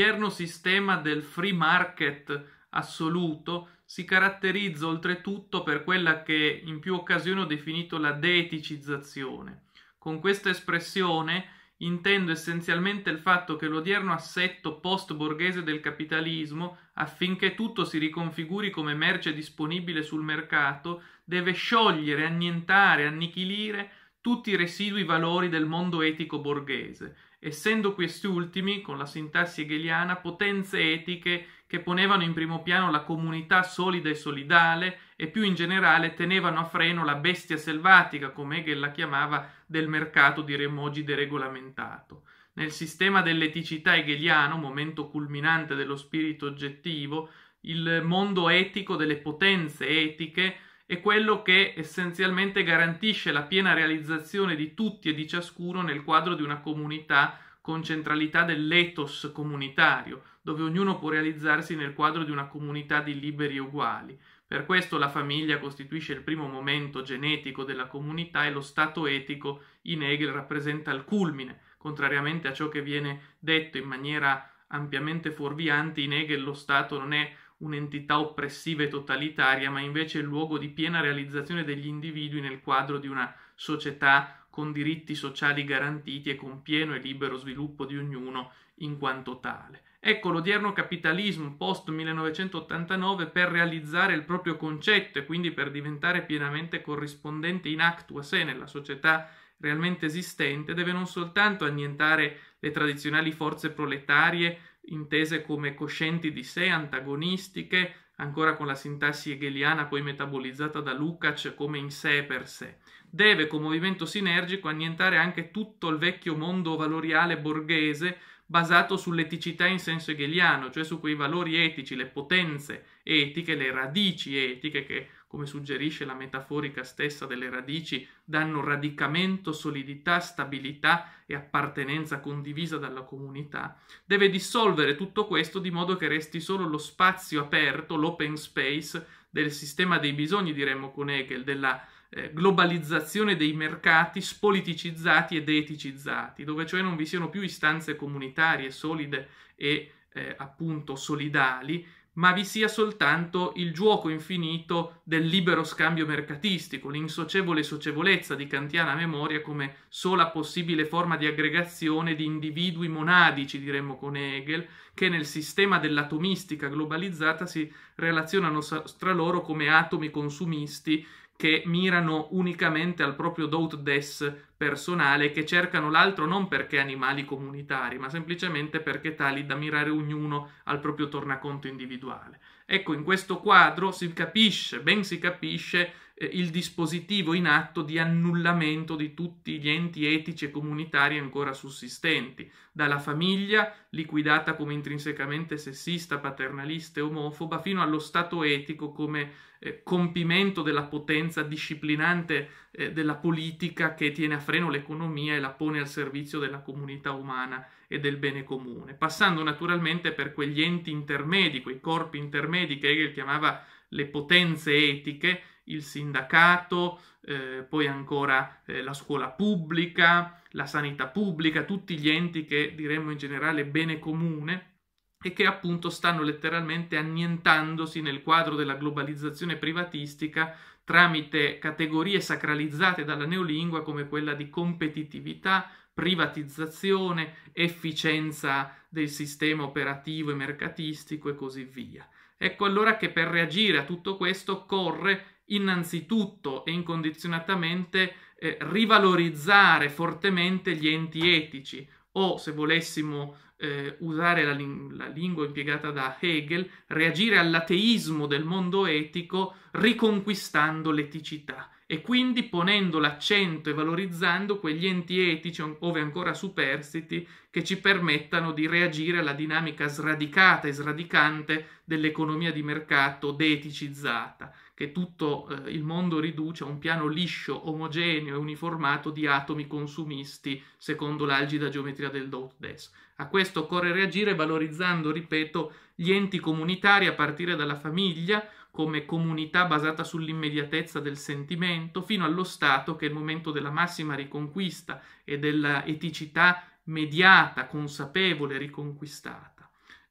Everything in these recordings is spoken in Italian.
L'odierno sistema del free market assoluto si caratterizza oltretutto per quella che in più occasioni ho definito la deeticizzazione. Con questa espressione intendo essenzialmente il fatto che l'odierno assetto post-borghese del capitalismo, affinché tutto si riconfiguri come merce disponibile sul mercato, deve sciogliere, annientare, annichilire tutti i residui valori del mondo etico borghese, essendo questi ultimi, con la sintassi hegeliana, potenze etiche che ponevano in primo piano la comunità solida e solidale e più in generale tenevano a freno la bestia selvatica, come Hegel la chiamava, del mercato di remogi deregolamentato. Nel sistema dell'eticità hegeliano, momento culminante dello spirito oggettivo, il mondo etico delle potenze etiche è quello che essenzialmente garantisce la piena realizzazione di tutti e di ciascuno nel quadro di una comunità con centralità dell'ethos comunitario, dove ognuno può realizzarsi nel quadro di una comunità di liberi uguali. Per questo la famiglia costituisce il primo momento genetico della comunità e lo stato etico in Hegel rappresenta il culmine, contrariamente a ciò che viene detto in maniera ampiamente fuorviante, in Hegel lo stato non è un'entità oppressiva e totalitaria, ma invece il luogo di piena realizzazione degli individui nel quadro di una società con diritti sociali garantiti e con pieno e libero sviluppo di ognuno in quanto tale. Ecco l'odierno capitalismo post 1989 per realizzare il proprio concetto e quindi per diventare pienamente corrispondente in actu a sé nella società realmente esistente deve non soltanto annientare le tradizionali forze proletarie intese come coscienti di sé, antagonistiche, ancora con la sintassi hegeliana poi metabolizzata da Lukács come in sé per sé. Deve con movimento sinergico annientare anche tutto il vecchio mondo valoriale borghese basato sull'eticità in senso hegeliano, cioè su quei valori etici, le potenze etiche, le radici etiche che, come suggerisce la metaforica stessa delle radici, danno radicamento, solidità, stabilità e appartenenza condivisa dalla comunità, deve dissolvere tutto questo di modo che resti solo lo spazio aperto, l'open space del sistema dei bisogni, diremmo con Hegel, della eh, globalizzazione dei mercati spoliticizzati ed eticizzati, dove cioè non vi siano più istanze comunitarie solide e eh, appunto solidali, ma vi sia soltanto il gioco infinito del libero scambio mercatistico, l'insocevole socievolezza di kantiana memoria come sola possibile forma di aggregazione di individui monadici, diremmo con Hegel, che nel sistema dell'atomistica globalizzata si relazionano tra loro come atomi consumisti che mirano unicamente al proprio dote des personale, che cercano l'altro non perché animali comunitari, ma semplicemente perché tali da mirare ognuno al proprio tornaconto individuale. Ecco, in questo quadro si capisce, ben si capisce, eh, il dispositivo in atto di annullamento di tutti gli enti etici e comunitari ancora sussistenti, dalla famiglia, liquidata come intrinsecamente sessista, paternalista e omofoba, fino allo Stato etico come eh, compimento della potenza disciplinante eh, della politica che tiene a freno l'economia e la pone al servizio della comunità umana e del bene comune, passando naturalmente per quegli enti intermedi, quei corpi intermedi che Hegel chiamava le potenze etiche, il sindacato, eh, poi ancora eh, la scuola pubblica, la sanità pubblica, tutti gli enti che diremmo in generale bene comune e che appunto stanno letteralmente annientandosi nel quadro della globalizzazione privatistica tramite categorie sacralizzate dalla neolingua come quella di competitività, privatizzazione, efficienza del sistema operativo e mercatistico e così via. Ecco allora che per reagire a tutto questo occorre innanzitutto e incondizionatamente eh, rivalorizzare fortemente gli enti etici o, se volessimo eh, usare la, ling- la, lingua impiegata da Hegel, reagire all'ateismo del mondo etico riconquistando l'eticità e quindi ponendo l'accento e valorizzando quegli enti etici, ove ancora superstiti, che ci permettano di reagire alla dinamica sradicata e sradicante dell'economia di mercato deeticizzata, che tutto eh, il mondo riduce a un piano liscio, omogeneo e uniformato di atomi consumisti, secondo l'algida geometria del Doutdes. A questo occorre reagire valorizzando, ripeto, gli enti comunitari a partire dalla famiglia, come comunità basata sull'immediatezza del sentimento, fino allo Stato che è il momento della massima riconquista e dell'eticità mediata, consapevole, riconquistata.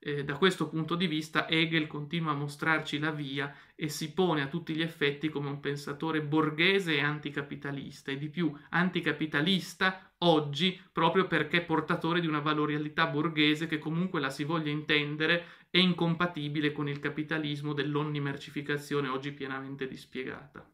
Eh, da questo punto di vista Hegel continua a mostrarci la via e si pone a tutti gli effetti come un pensatore borghese e anticapitalista, e di più anticapitalista oggi proprio perché portatore di una valorialità borghese che comunque la si voglia intendere è incompatibile con il capitalismo dell'onnimercificazione oggi pienamente dispiegata.